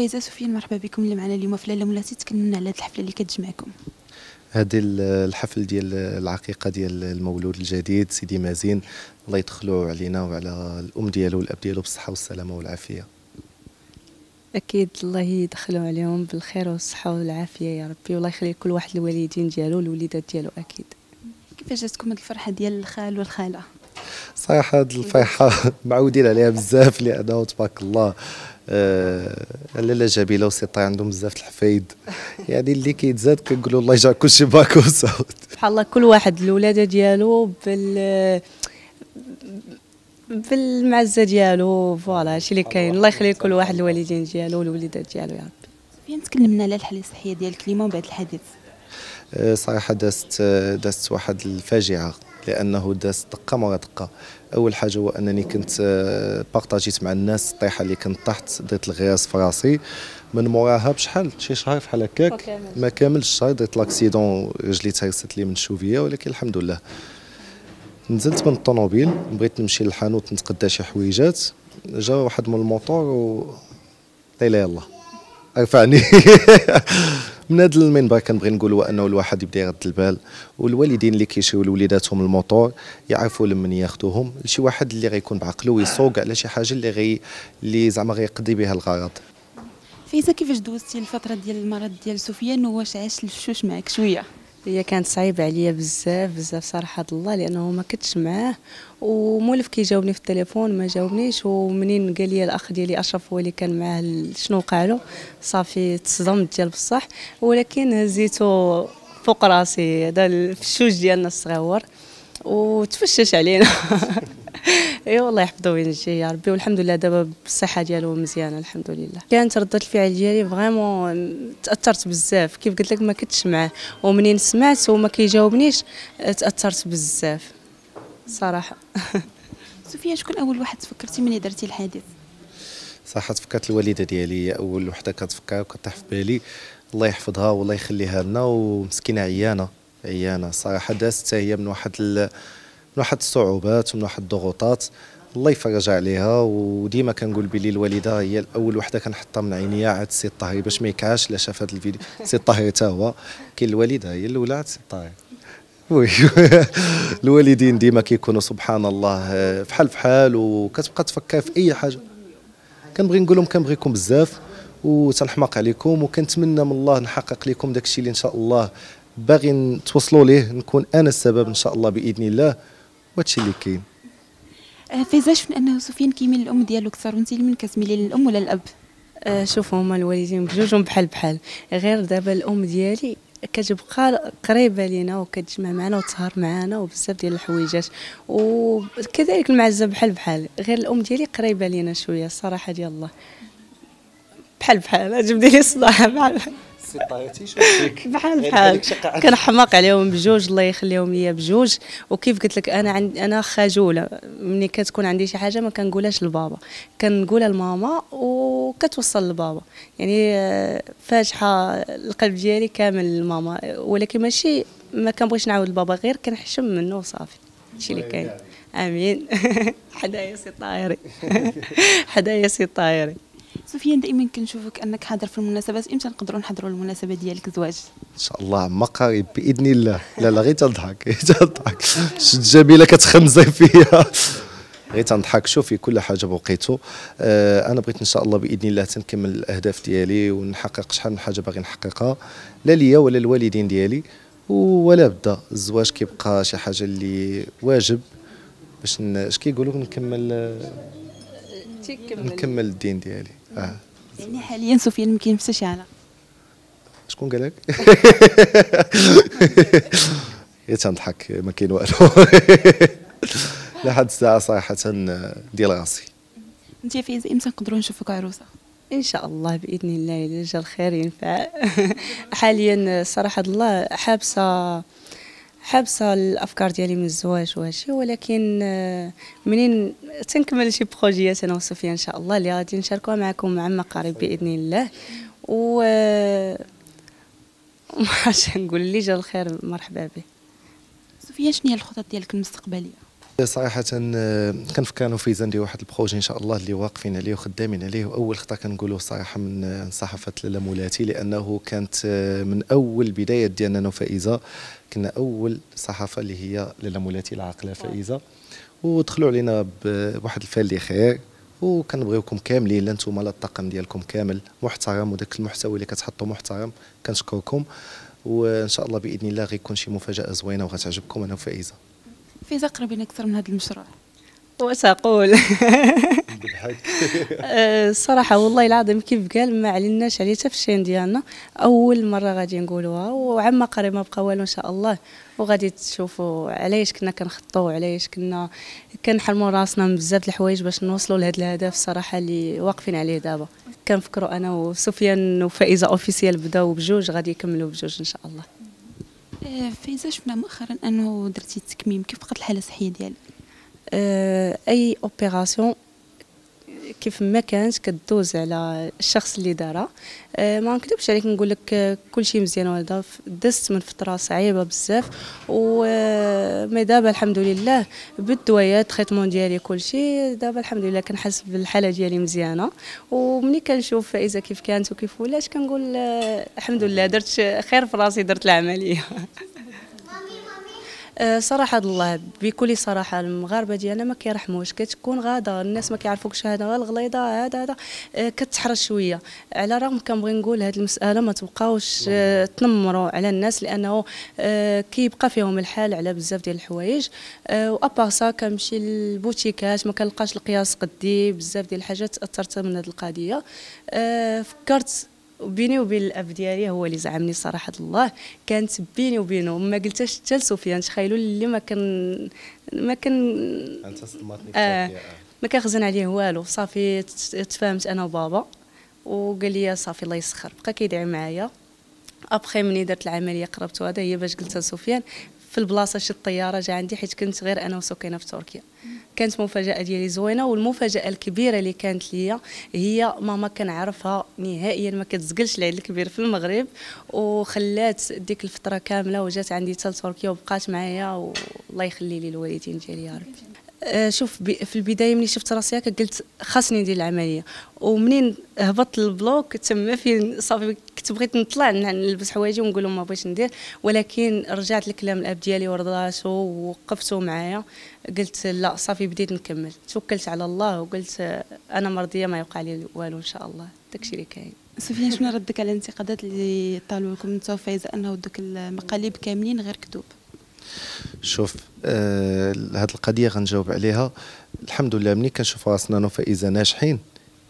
بيزا سفيان مرحبا بكم اللي معنا اليوم في لاله مولاتي تكلمنا على هذه الحفله اللي كتجمعكم هذه الحفل ديال العقيقه ديال المولود الجديد سيدي مازين الله يدخلو علينا وعلى الام ديالو والاب ديالو بالصحه والسلامه والعافيه اكيد الله يدخلو عليهم بالخير والصحه والعافيه يا ربي والله يخلي كل واحد الوالدين ديالو والوليدات ديالو اكيد كيفاش جاتكم هذه الفرحه ديال الخال والخاله صراحه هذه الفرحه معودين عليها بزاف لانه تبارك الله آه، لاله جميله وسي طاي عندهم بزاف الحفايد يعني اللي كيتزاد كنقولوا الله يجعل كلشي باكوس سبحان الله كل واحد الولاده ديالو بال بالمعزه ديالو فوالا هادشي اللي كاين الله يخلي لكل واحد الوالدين ديالو والوليدات ديالو يا ربي فين تكلمنا على الحاله الصحيه ديالك اليوم بعد الحادث صراحه دازت دازت واحد الفاجعه لانه داز دقه مورا دقه اول حاجه هو انني كنت آه، بارطاجيت مع الناس الطيحه اللي كنت طحت ديت الغياس في راسي من موراها بشحال شي شهر بحال هكاك ما كاملش شهر درت لاكسيدون رجلي تهرست لي من الشوفيه ولكن الحمد لله نزلت من الطوموبيل بغيت نمشي للحانوت نتقدى شي حويجات جا واحد من الموطور و يلا يلا رفعني من هذا المنبر كنبغي نقولوا انه الواحد يبدا يرد البال والوالدين اللي كيشريو لوليداتهم الموطور يعرفوا لمن ياخذوهم لشي واحد اللي غيكون بعقله ويسوق على شي حاجه اللي غي اللي زعما غيقضي بها الغرض فيزا كيفاش دوزتي الفتره ديال المرض ديال سفيان واش عاش الشوش معك شويه هي كانت صعيبه عليا بزاف بزاف صراحه الله لانه ما كنتش معاه ومولف كيجاوبني في التليفون ما جاوبنيش ومنين قال لي الاخ ديالي اشرف هو اللي كان معاه شنو وقع له صافي تصدمت ديال بصح ولكن هزيته فوق راسي هذا في الشوج ديالنا الصغيور وتفشش علينا اي والله وين وينجيه يا ربي والحمد لله دابا بالصحه ديالو مزيانه الحمد لله كانت رده الفعل ديالي فريمون تاثرت بزاف كيف قلت لك ما كنتش معاه ومنين سمعت وما كيجاوبنيش آه، تاثرت بزاف صراحه سفيان شكون اول واحد تفكرتي ملي درتي الحادث صراحه تفكرت الوالده ديالي هي اول وحده كتفكر وكطيح في بالي الله يحفظها والله يخليها لنا ومسكينه عيانه عيانه صراحه دازت هي من واحد من واحد الصعوبات ومن واحد الضغوطات الله يفرج عليها وديما كنقول بلي الوالده هي الاول وحده كنحطها من عينيا عاد السيد الطاهري باش ما يكعش لا شاف هذا الفيديو السيد الطاهري حتى هو كاين الوالده هي الاولى عاد السيد الطاهري وي الوالدين ديما كيكونوا سبحان الله آه، فحال فحال وكتبقى تفكر في اي حاجه كنبغي نقول لهم كنبغيكم بزاف وتنحماق عليكم وكنتمنى من الله نحقق لكم داك الشيء اللي ان شاء الله باغي توصلوا ليه نكون انا السبب ان شاء الله باذن الله وهادشي اللي كاين آه، فازاش من انه سفيان كيميل الام ديالو اكثر وانت من كتميلي للام ولا الاب آه شوفوا هما الوالدين بجوجهم بحال بحال غير دابا الام ديالي كتبقى قريبه لينا وكتجمع معنا وتسهر معنا وبزاف ديال الحويجات وكذلك المعزه بحال بحال غير الام ديالي قريبه لينا شويه الصراحه ديال الله بحال بحال جبدي لي الصداع بحال بحال بحال بحال كنحماق عليهم بجوج الله يخليهم ليا بجوج وكيف قلت لك انا عند انا خجوله ملي كتكون عندي شي حاجه ما كنقولهاش لبابا كنقولها لماما وكتوصل لبابا يعني آه، فاجحه القلب ديالي كامل لماما ولكن ماشي ما كنبغيش نعاود لبابا غير كنحشم منه وصافي هادشي اللي كاين امين حدايا سي طايري حدايا سي طايري صوفيا دائما كنشوفك انك حاضر في المناسبات امتى نقدروا نحضروا المناسبه ديالك الزواج ان شاء الله عما قريب باذن الله لا لا غير تضحك تضحك شد جميله كتخمزي فيا غير تنضحك شوفي كل حاجه بوقيته آه انا بغيت ان شاء الله باذن الله تنكمل الاهداف ديالي ونحقق شحال من حاجه باغي نحققها لا ليا ولا الوالدين ديالي ولا بدا الزواج كيبقى شي حاجه اللي واجب باش اش كيقولوا نكمل آه، تكمل. نكمل الدين ديالي آه. يعني حاليا سفيان ما كينفسش على شكون قال لك؟ تنضحك ما كاين والو لحد الساعه صراحه ديال راسي انت فايزه امتى نقدروا نشوفوك عروسه ان شاء الله باذن الله الا جا الخير ينفع حاليا صراحه الله حابسه حابسه الافكار ديالي من الزواج وهادشي ولكن آه، منين تنكمل شي بروجيات انا وصوفيا ان شاء الله اللي غادي نشاركوها معكم عما قريب باذن الله و آه، ما نقول اللي جا الخير مرحبا به صوفيا شنو هي الخطط ديالك المستقبليه صراحة كنفكر وفيزا ندير واحد البروجي ان شاء الله اللي واقفين عليه وخدامين عليه واول خطا كنقولوا صراحة من صحافة لالا مولاتي لانه كانت آه، من اول بداية ديالنا انا وفائزة كنا اول صحافة اللي هي لالا مولاتي العاقلة فائزة ودخلوا علينا بواحد الفال اللي خير وكنبغيوكم كاملين لا نتوما لا الطاقم ديالكم كامل محترم وداك المحتوى اللي كتحطوا محترم كنشكركم وان شاء الله باذن الله غيكون شي مفاجاه زوينه وغتعجبكم انا وفائزه حفيزه قربين اكثر من هذا المشروع واش اقول الصراحه أه، والله العظيم كيف قال ما علناش عليه حتى في الشين ديالنا اول مره غادي نقولوها وعما قريب ما بقى والو ان شاء الله وغادي تشوفوا علاش كنا كنخططوا علاش كنا كنحلموا راسنا من بزاف الحوايج باش نوصلوا لهذا الهدف الصراحه اللي واقفين عليه دابا كنفكروا انا وسفيان وفائزه اوفيسيال بداو بجوج غادي يكملوا بجوج ان شاء الله آه، فايزه شفنا مؤخرا انه درتي التكميم كيف بقات الحاله الصحيه ديالك آه، اي اوبيراسيون كيف ما كانت كدوز على الشخص اللي دارها آه، ما نكذبش عليك نقول لك آه، كلشي مزيان وهذا دزت من فتره صعيبه بزاف وما آه، دابا الحمد لله بالدويات تخيطمون ديالي كلشي دابا الحمد لله كنحس بالحاله ديالي مزيانه ومني كنشوف فائزه كيف كانت وكيف ولات كنقول الحمد لله درت خير في راسي درت العمليه آه، صراحه الله بكل صراحه المغاربه ديالنا ما كيرحموش كتكون غاده الناس ما كيعرفوكش هذا غير الغليظه هذا هذا آه، كتحرش شويه على الرغم كنبغي نقول هذه المساله ما تبقاوش آه، تنمروا على الناس لانه كيبقى فيهم الحال على بزاف ديال الحوايج وأباغ سا كنمشي للبوتيكات ما كنلقاش القياس قدي بزاف ديال الحاجات تاثرت من هذه القضيه فكرت وبيني وبين الاب ديالي هو اللي زعمني صراحه الله كانت بيني وبينه ما قلتهاش حتى لسفيان تخيلوا اللي ما كان ما كان انت صدمتني آه, آه. ما كنخزن عليه والو صافي تفاهمت انا وبابا وقال لي صافي الله يسخر بقى كيدعي معايا ابخي مني درت العمليه قربت وهذا هي باش قلت لسفيان في البلاصه شي الطياره جا عندي حيت كنت غير انا وسكينه في تركيا كانت مفاجاه ديالي زوينه والمفاجاه الكبيره اللي كانت ليا هي ماما كنعرفها نهائيا ما كتزقلش العيد الكبير في المغرب وخلات ديك الفتره كامله وجات عندي حتى لتركيا وبقات معايا والله يخلي لي الوالدين ديالي يا ربي آه، شوف في البدايه ملي شفت راسي هكا قلت خاصني ندير العمليه ومنين هبطت البلوك تما فين صافي كنت بغيت نطلع نلبس حوايجي ونقول لهم ما بغيتش ندير ولكن رجعت لكلام الاب ديالي ورضاته ووقفته معايا قلت لا صافي بديت نكمل توكلت على الله وقلت انا مرضيه ما يوقع لي والو ان شاء الله داكشي اللي كاين سفيان شنو ردك على الانتقادات اللي طالوا لكم انت فايزه انه دوك المقاليب كاملين غير كذوب شوف آه هاد القضيه غنجاوب عليها الحمد لله ملي كنشوف راسنا انا وفائزه ناجحين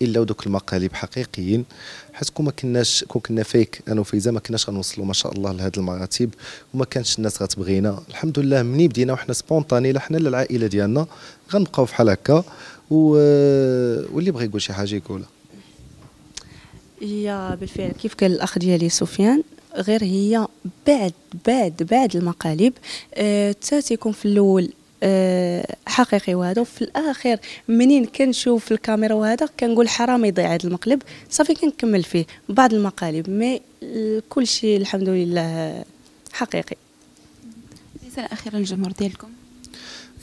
الا ودوك المقالب حقيقيين حيت كون ما كناش كون كنا فيك انا وفيزا ما كناش غنوصلوا ما شاء الله لهاد المراتب وما كانش الناس غتبغينا الحمد لله مني بدينا وحنا سبونطاني لا حنا لا العائله ديالنا غنبقاو بحال هكا و... آه، واللي بغى يقول شي حاجه يقولها هي بالفعل كيف قال الاخ ديالي سفيان غير هي بعد بعد بعد المقالب حتى آه، تيكون في الاول آه، حقيقي وهذا وفي الاخر منين كنشوف الكاميرا وهذا كنقول حرام يضيع هذا المقلب صافي كنكمل فيه بعض المقالب مي كل شيء الحمد لله حقيقي رساله اخيره للجمهور ديالكم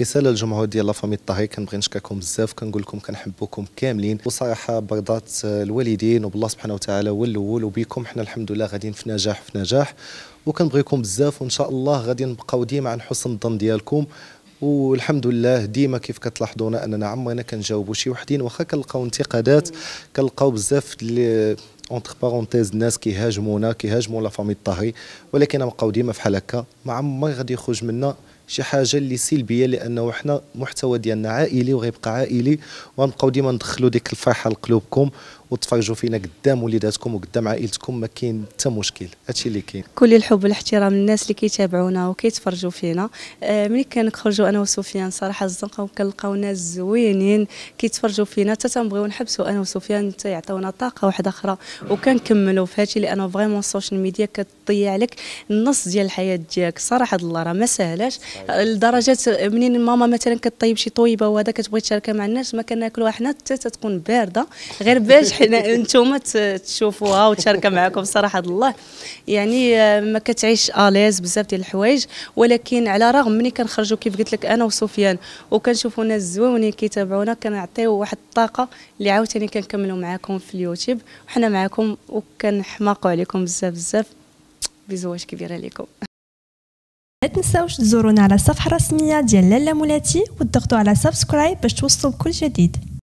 رساله للجمهور ديال لافامي الطهي كنبغي نشكركم بزاف كنقول لكم كنحبوكم كاملين وصراحه برضات الوالدين وبالله سبحانه وتعالى هو الاول وبكم حنا الحمد لله غاديين في نجاح في نجاح وكنبغيكم بزاف وان شاء الله غادي نبقاو ديما عن حسن الظن ديالكم والحمد لله ديما كيف كتلاحظونا اننا عمرنا كنجاوبوا شي وحدين واخا كنلقاو انتقادات كنلقاو بزاف اللي اونتر بارونتيز الناس كيهاجمونا كيهاجموا لا فامي الطهري ولكن نبقاو ديما فحال هكا ما عمر غادي يخرج منا شي حاجه اللي سلبيه لانه حنا المحتوى ديالنا عائلي وغيبقى عائلي وغنبقاو ديما ندخلوا ديك الفرحه لقلوبكم وتفرجوا فينا قدام وليداتكم وقدام عائلتكم ما كاين حتى مشكل هادشي اللي كاين كل الحب والاحترام للناس اللي كيتابعونا وكيتفرجوا فينا آه، ملي كنخرجوا انا وسفيان صراحه الزنقه وكنلقاو ناس زوينين كيتفرجوا فينا حتى تنبغيو نحبسوا انا وسفيان حتى يعطيونا طاقه واحده اخرى وكنكملوا في هادشي لانه فريمون السوشيال ميديا كتضيع لك النص ديال الحياه ديالك صراحه الله راه ما سهلاش لدرجه منين ماما مثلا كطيب شي طويبه وهذا كتبغي تشاركها مع الناس ما كناكلوها حنا حتى تتكون بارده غير باش حنا انتم تشوفوها وتشاركها معكم صراحه الله يعني آه، ما كتعيش اليز بزاف ديال الحوايج ولكن على رغم مني كنخرجوا كيف قلت لك انا وسفيان وكنشوفوا ناس زوينين كيتابعونا كنعطيو واحد الطاقه اللي عاوتاني كنكملوا معاكم في اليوتيوب وحنا معاكم وكنحماقوا عليكم بزاف بزاف بزواج كبيره لكم تنساوش تزورونا على الصفحه الرسميه ديال لالا مولاتي وتضغطوا على سبسكرايب باش توصلوا بكل جديد